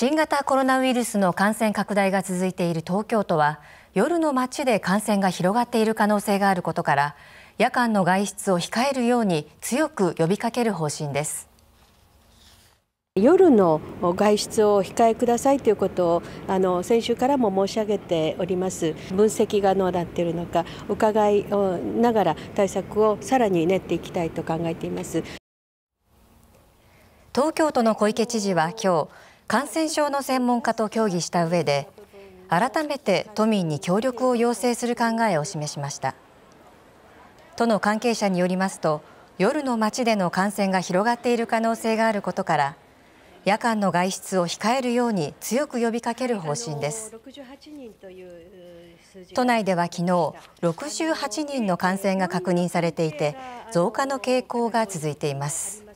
新型コロナウイルスの感染拡大が続いている東京都は夜の街で感染が広がっている可能性があることから夜間の外出を控えるように強く呼びかける方針です夜の外出を控えくださいということをあの先週からも申し上げております分析がどうなっているのか伺いながら対策をさらに練っていきたいと考えています東京都の小池知事は今日感染症の専門家と協議した上で改めて都民に協力を要請する考えを示しました都の関係者によりますと夜の街での感染が広がっている可能性があることから夜間の外出を控えるように強く呼びかける方針です都内では昨日68人の感染が確認されていて増加の傾向が続いています